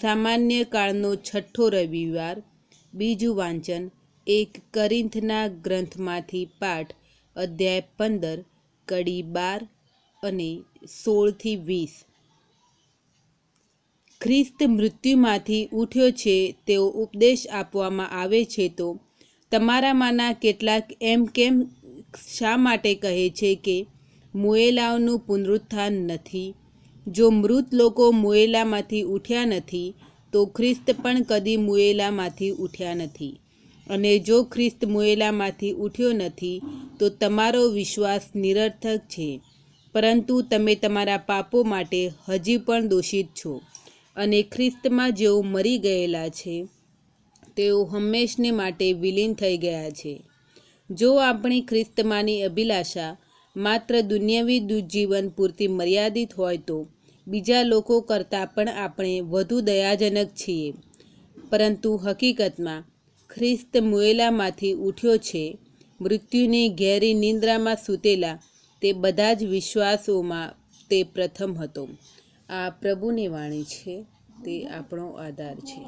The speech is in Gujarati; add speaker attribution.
Speaker 1: સામાન્ય કાળનો છઠ્ઠો રવિવાર બીજું વાંચન એક કરિંથના ગ્રંથમાંથી પાઠ અધ્યાય પંદર કડી બાર અને સોળથી વીસ ખ્રિસ્ત મૃત્યુમાંથી ઉઠ્યો છે તેવો ઉપદેશ આપવામાં આવે છે તો તમારામાંના કેટલાક એમ કેમ શા માટે કહે છે કે મુએલાઓનું પુનરુત્થાન નથી જો મૃત લોકો મુએલામાંથી ઉઠ્યા નથી તો ખ્રિસ્ત પણ કદી મુએલામાંથી ઉઠ્યા નથી અને જો ખ્રિસ્ત મુએલામાંથી ઉઠ્યો નથી તો તમારો વિશ્વાસ નિરર્થક છે પરંતુ તમે તમારા પાપો માટે હજી પણ દોષિત છો અને ખ્રિસ્તમાં જેઓ મરી ગયેલા છે તેઓ હંમેશને માટે વિલીન થઈ ગયા છે જો આપણી ખ્રિસ્તમાંની અભિલાષા માત્ર દુનિયાવી જીવન પૂરતી મર્યાદિત હોય તો બીજા લોકો કરતાં પણ આપણે વધુ દયાજનક છીએ પરંતુ હકીકતમાં ખ્રિસ્ત મુએલામાંથી ઉઠ્યો છે મૃત્યુની ઘેરી નિંદ્રામાં સૂતેલા તે બધા જ વિશ્વાસોમાં તે પ્રથમ હતો આ પ્રભુની વાણી છે તે આપણો આધાર છે